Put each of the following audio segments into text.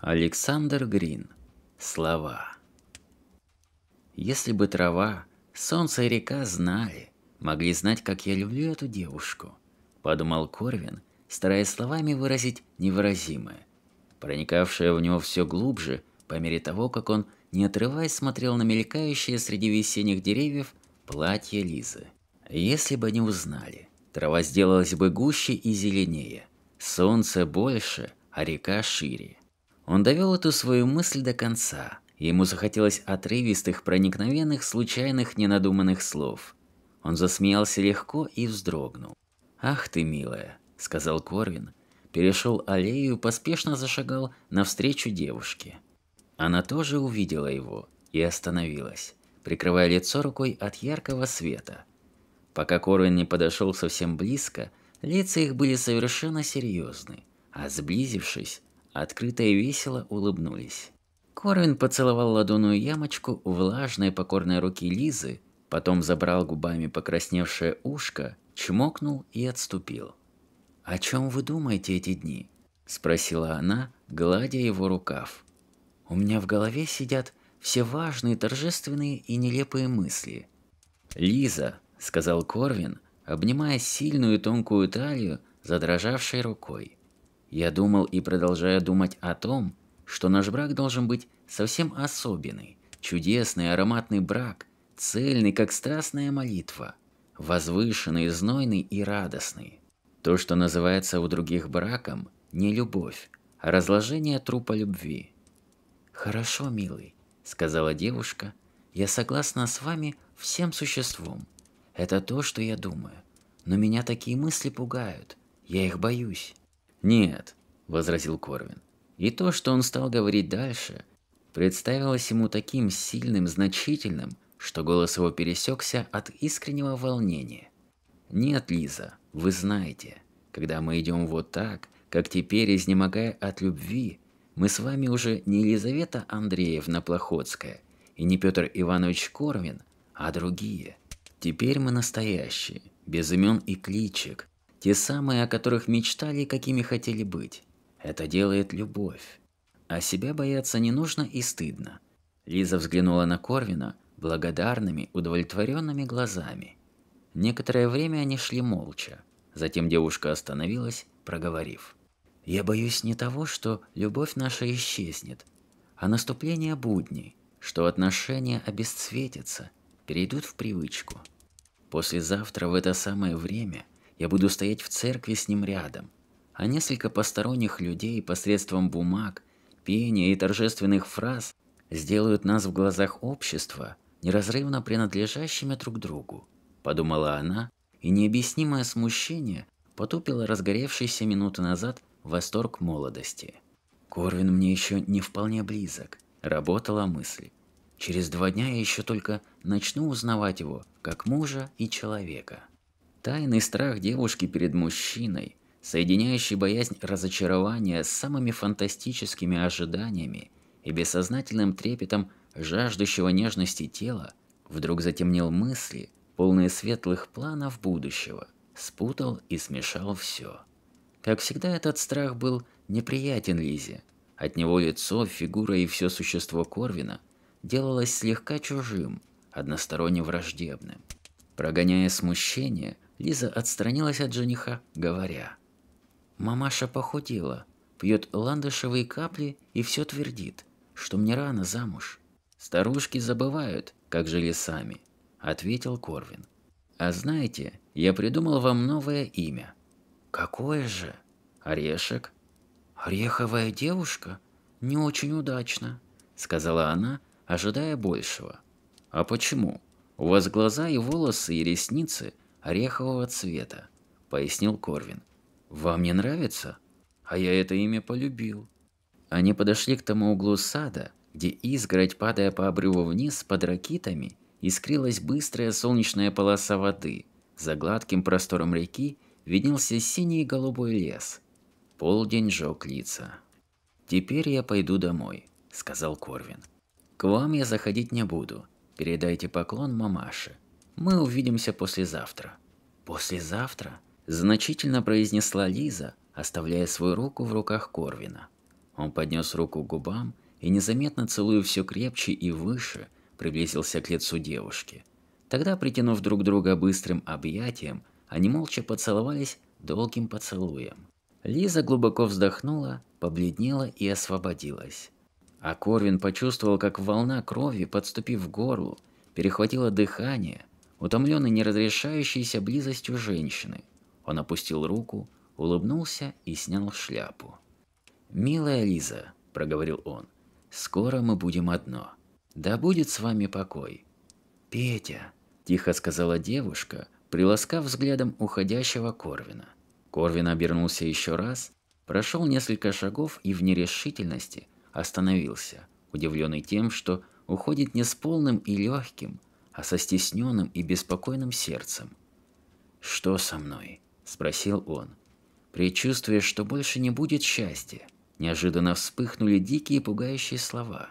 Александр Грин. Слова. Если бы трава, солнце и река знали, могли знать, как я люблю эту девушку, подумал Корвин, стараясь словами выразить невыразимое, проникавшее в него все глубже по мере того, как он, не отрываясь, смотрел на мелькающее среди весенних деревьев платье Лизы. Если бы не узнали, трава сделалась бы гуще и зеленее, солнце больше, а река шире. Он довел эту свою мысль до конца. Ему захотелось отрывистых, проникновенных, случайных, ненадуманных слов. Он засмеялся легко и вздрогнул. «Ах ты, милая», — сказал Корвин. Перешел аллею, и поспешно зашагал навстречу девушке. Она тоже увидела его и остановилась, прикрывая лицо рукой от яркого света. Пока Корвин не подошел совсем близко, лица их были совершенно серьезны, а сблизившись, открыто и весело улыбнулись. Корвин поцеловал ладонную ямочку у влажной покорной руки Лизы, потом забрал губами покрасневшее ушко, чмокнул и отступил. «О чем вы думаете эти дни?» – спросила она, гладя его рукав. «У меня в голове сидят все важные, торжественные и нелепые мысли». «Лиза», – сказал Корвин, обнимая сильную тонкую талию, задрожавшей рукой. Я думал и продолжаю думать о том, что наш брак должен быть совсем особенный, чудесный ароматный брак, цельный, как страстная молитва, возвышенный, знойный и радостный. То, что называется у других браком, не любовь, а разложение трупа любви. «Хорошо, милый», — сказала девушка, — «я согласна с вами всем существом. Это то, что я думаю. Но меня такие мысли пугают, я их боюсь». «Нет», – возразил Корвин. И то, что он стал говорить дальше, представилось ему таким сильным, значительным, что голос его пересекся от искреннего волнения. «Нет, Лиза, вы знаете, когда мы идем вот так, как теперь, изнемогая от любви, мы с вами уже не Елизавета Андреевна Плохотская и не Петр Иванович Корвин, а другие. Теперь мы настоящие, без имен и кличек, те самые, о которых мечтали и какими хотели быть. Это делает любовь. А себя бояться не нужно и стыдно. Лиза взглянула на Корвина благодарными, удовлетворенными глазами. Некоторое время они шли молча. Затем девушка остановилась, проговорив. «Я боюсь не того, что любовь наша исчезнет, а наступление будней, что отношения обесцветятся, перейдут в привычку. Послезавтра в это самое время – я буду стоять в церкви с ним рядом. А несколько посторонних людей посредством бумаг, пения и торжественных фраз сделают нас в глазах общества неразрывно принадлежащими друг другу, подумала она, и необъяснимое смущение потупило разгоревшийся минуты назад восторг молодости. Корвин мне еще не вполне близок, работала мысль. Через два дня я еще только начну узнавать его как мужа и человека. Тайный страх девушки перед мужчиной, соединяющий боязнь разочарования с самыми фантастическими ожиданиями и бессознательным трепетом жаждущего нежности тела, вдруг затемнил мысли, полные светлых планов будущего, спутал и смешал все. Как всегда, этот страх был неприятен Лизе. От него лицо, фигура и все существо Корвина делалось слегка чужим, односторонне враждебным. Прогоняя смущение, Лиза отстранилась от жениха, говоря. «Мамаша похудела, пьет ландышевые капли и все твердит, что мне рано замуж». «Старушки забывают, как жили сами», – ответил Корвин. «А знаете, я придумал вам новое имя». «Какое же?» «Орешек». «Ореховая девушка? Не очень удачно», – сказала она, ожидая большего. «А почему? У вас глаза и волосы и ресницы – орехового цвета», — пояснил Корвин. «Вам не нравится? А я это имя полюбил». Они подошли к тому углу сада, где изгородь, падая по обрыву вниз под ракитами, искрилась быстрая солнечная полоса воды. За гладким простором реки виднелся синий и голубой лес. Полдень жёг лица. «Теперь я пойду домой», — сказал Корвин. «К вам я заходить не буду. Передайте поклон мамаше. Мы увидимся послезавтра. Послезавтра? Значительно произнесла Лиза, оставляя свою руку в руках Корвина. Он поднес руку к губам и, незаметно целуя все крепче и выше, приблизился к лицу девушки. Тогда, притянув друг друга быстрым объятием, они молча поцеловались долгим поцелуем. Лиза глубоко вздохнула, побледнела и освободилась. А Корвин почувствовал, как волна крови, подступив к горлу, перехватила дыхание, утомленный неразрешающейся близостью женщины. Он опустил руку, улыбнулся и снял шляпу. «Милая Лиза», – проговорил он, – «скоро мы будем одно. Да будет с вами покой». «Петя», – тихо сказала девушка, приласкав взглядом уходящего Корвина. Корвин обернулся еще раз, прошел несколько шагов и в нерешительности остановился, удивленный тем, что уходит не с полным и легким, а со стесненным и беспокойным сердцем. «Что со мной?» – спросил он. Предчувствуя, что больше не будет счастья, неожиданно вспыхнули дикие пугающие слова.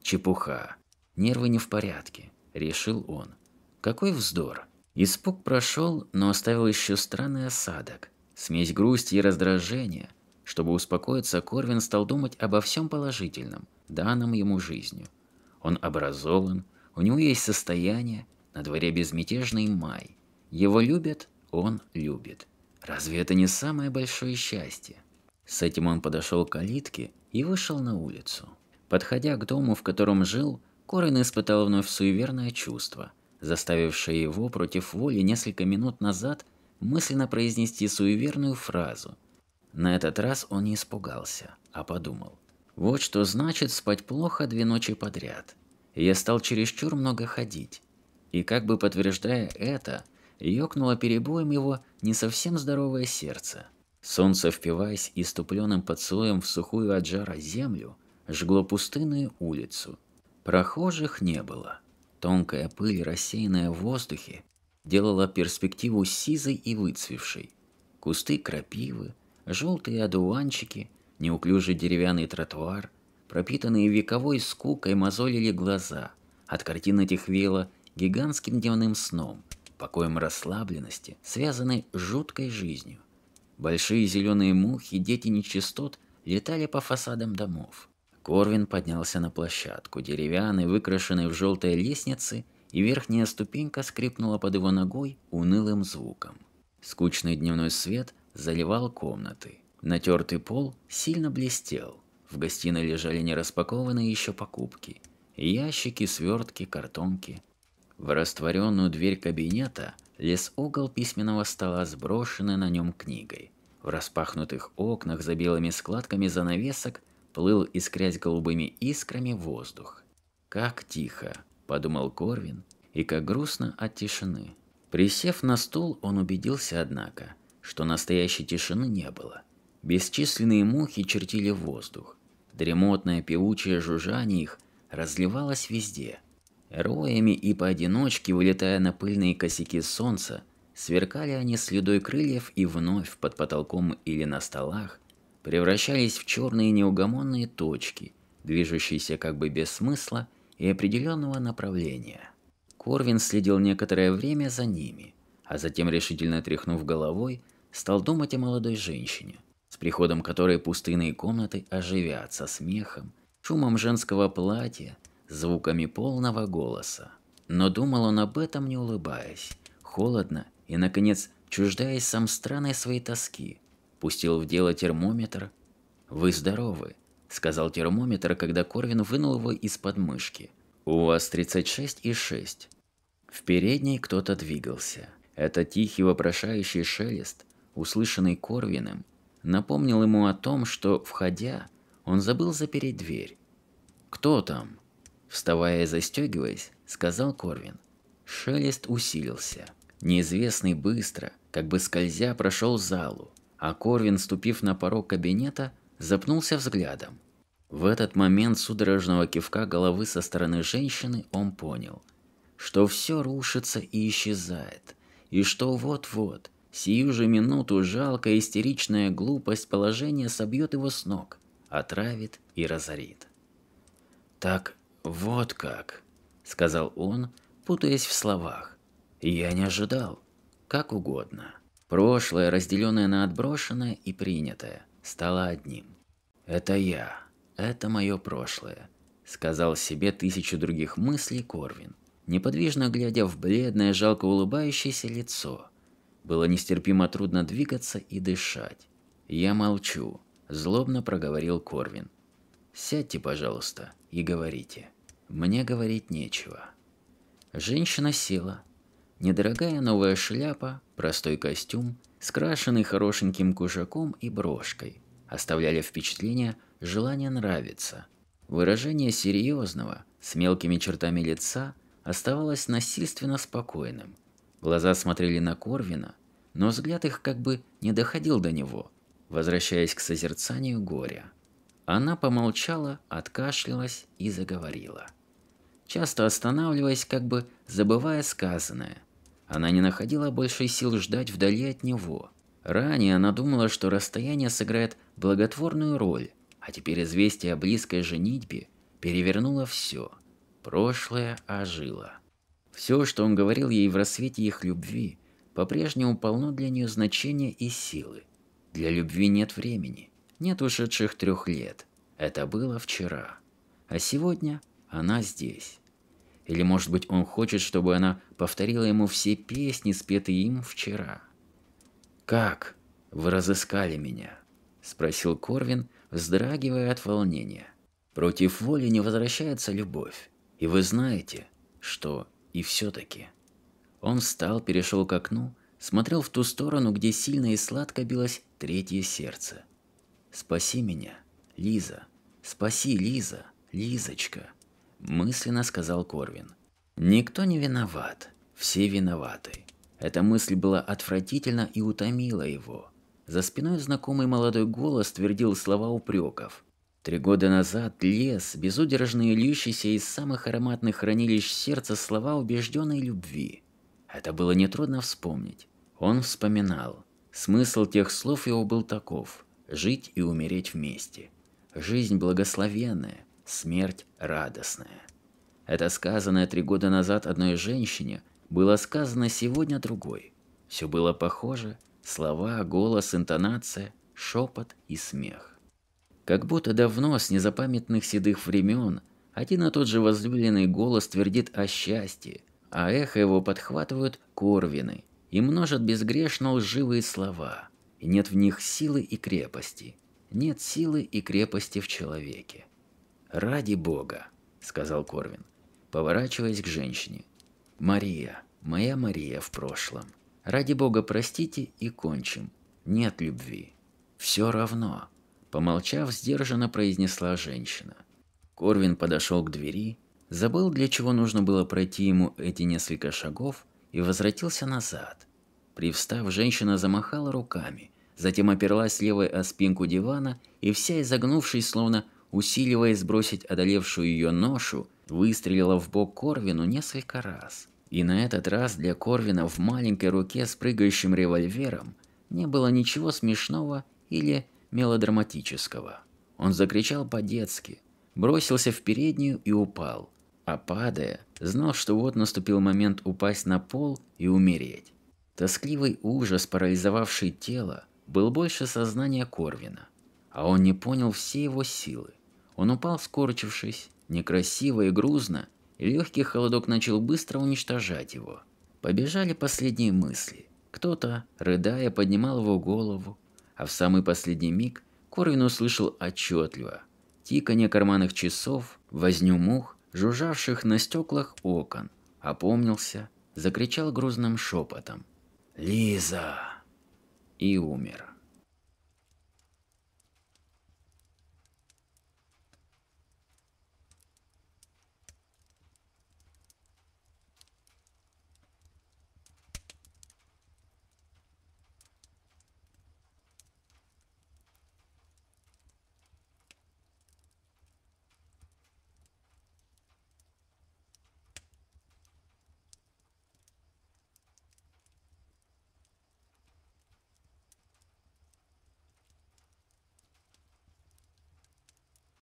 «Чепуха! Нервы не в порядке!» – решил он. «Какой вздор!» Испуг прошел, но оставил еще странный осадок. Смесь грусти и раздражения. Чтобы успокоиться, Корвин стал думать обо всем положительном, данном ему жизнью. Он образован, у него есть состояние, на дворе безмятежный май. Его любят, он любит. Разве это не самое большое счастье? С этим он подошел к калитке и вышел на улицу. Подходя к дому, в котором жил, Корин испытал вновь суеверное чувство, заставившее его против воли несколько минут назад мысленно произнести суеверную фразу. На этот раз он не испугался, а подумал. Вот что значит спать плохо две ночи подряд я стал чересчур много ходить. И как бы подтверждая это, ёкнуло перебоем его не совсем здоровое сердце. Солнце, впиваясь иступленным поцелуем в сухую от жара землю, жгло пустынную улицу. Прохожих не было. Тонкая пыль, рассеянная в воздухе, делала перспективу сизой и выцвевшей. Кусты крапивы, желтые одуванчики, неуклюжий деревянный тротуар – пропитанные вековой скукой, мозолили глаза. От картин этих веяло гигантским дневным сном, покоем расслабленности, связанной с жуткой жизнью. Большие зеленые мухи, дети нечистот летали по фасадам домов. Корвин поднялся на площадку, деревянной, выкрашенной в желтые лестницы, и верхняя ступенька скрипнула под его ногой унылым звуком. Скучный дневной свет заливал комнаты. Натертый пол сильно блестел. В гостиной лежали нераспакованные еще покупки. Ящики, свертки, картонки. В растворенную дверь кабинета лез угол письменного стола, сброшенный на нем книгой. В распахнутых окнах за белыми складками занавесок плыл, искрясь голубыми искрами, воздух. «Как тихо!» – подумал Корвин, и как грустно от тишины. Присев на стул, он убедился, однако, что настоящей тишины не было. Бесчисленные мухи чертили воздух. Дремотное певучее жужжание их разливалось везде. Роями и поодиночке, вылетая на пыльные косяки солнца, сверкали они следой крыльев и вновь под потолком или на столах превращались в черные неугомонные точки, движущиеся как бы без смысла и определенного направления. Корвин следил некоторое время за ними, а затем, решительно тряхнув головой, стал думать о молодой женщине, с приходом которой пустынные комнаты оживятся смехом, шумом женского платья, звуками полного голоса. Но думал он об этом не улыбаясь, холодно и, наконец, чуждаясь сам странной своей тоски, пустил в дело термометр. «Вы здоровы», – сказал термометр, когда Корвин вынул его из подмышки. «У вас 36,6». В передней кто-то двигался. Это тихий вопрошающий шелест, услышанный Корвином, напомнил ему о том, что, входя, он забыл запереть дверь. «Кто там?» Вставая и застегиваясь, сказал Корвин. Шелест усилился. Неизвестный быстро, как бы скользя, прошел залу, а Корвин, ступив на порог кабинета, запнулся взглядом. В этот момент судорожного кивка головы со стороны женщины он понял, что все рушится и исчезает, и что вот-вот – Сию же минуту жалкая истеричная глупость положения собьет его с ног, отравит и разорит. «Так вот как», — сказал он, путаясь в словах. «Я не ожидал. Как угодно». Прошлое, разделенное на отброшенное и принятое, стало одним. «Это я. Это мое прошлое», — сказал себе тысячу других мыслей Корвин, неподвижно глядя в бледное, жалко улыбающееся лицо — было нестерпимо трудно двигаться и дышать. «Я молчу», – злобно проговорил Корвин. «Сядьте, пожалуйста, и говорите. Мне говорить нечего». Женщина села. Недорогая новая шляпа, простой костюм, скрашенный хорошеньким кушаком и брошкой, оставляли впечатление желания нравиться. Выражение серьезного, с мелкими чертами лица, оставалось насильственно спокойным – Глаза смотрели на Корвина, но взгляд их как бы не доходил до него, возвращаясь к созерцанию горя. Она помолчала, откашлялась и заговорила. Часто останавливаясь, как бы забывая сказанное, она не находила больше сил ждать вдали от него. Ранее она думала, что расстояние сыграет благотворную роль, а теперь известие о близкой женитьбе перевернуло все. Прошлое ожило. Все, что он говорил ей в рассвете их любви, по-прежнему полно для нее значения и силы. Для любви нет времени, нет ушедших трех лет. Это было вчера. А сегодня она здесь. Или, может быть, он хочет, чтобы она повторила ему все песни, спетые им вчера. «Как вы разыскали меня?» – спросил Корвин, вздрагивая от волнения. «Против воли не возвращается любовь. И вы знаете, что и все-таки. Он встал, перешел к окну, смотрел в ту сторону, где сильно и сладко билось третье сердце. «Спаси меня, Лиза! Спаси, Лиза! Лизочка!» мысленно сказал Корвин. «Никто не виноват. Все виноваты». Эта мысль была отвратительна и утомила его. За спиной знакомый молодой голос твердил слова упреков. Три года назад лес, безудержно льющийся из самых ароматных хранилищ сердца слова убежденной любви. Это было нетрудно вспомнить. Он вспоминал. Смысл тех слов его был таков – жить и умереть вместе. Жизнь благословенная, смерть радостная. Это сказанное три года назад одной женщине было сказано сегодня другой. Все было похоже – слова, голос, интонация, шепот и смех. Как будто давно, с незапамятных седых времен, один и тот же возлюбленный голос твердит о счастье, а эхо его подхватывают корвины и множат безгрешно лживые слова. И нет в них силы и крепости. Нет силы и крепости в человеке. «Ради Бога», — сказал Корвин, поворачиваясь к женщине. «Мария, моя Мария в прошлом. Ради Бога простите и кончим. Нет любви. Все равно». Помолчав, сдержанно произнесла женщина. Корвин подошел к двери, забыл, для чего нужно было пройти ему эти несколько шагов, и возвратился назад. Привстав, женщина замахала руками, затем оперлась левой о спинку дивана и вся изогнувшись, словно усиливаясь сбросить одолевшую ее ношу, выстрелила в бок Корвину несколько раз. И на этот раз для Корвина в маленькой руке с прыгающим револьвером не было ничего смешного или мелодраматического. Он закричал по-детски, бросился в переднюю и упал, а падая, знал, что вот наступил момент упасть на пол и умереть. Тоскливый ужас, парализовавший тело, был больше сознания Корвина, а он не понял все его силы. Он упал, скорчившись, некрасиво и грузно, и легкий холодок начал быстро уничтожать его. Побежали последние мысли. Кто-то, рыдая, поднимал его голову, а в самый последний миг Корвин услышал отчетливо тиканье карманных часов, возню мух, жужжавших на стеклах окон. Опомнился, закричал грузным шепотом. «Лиза!» И умер.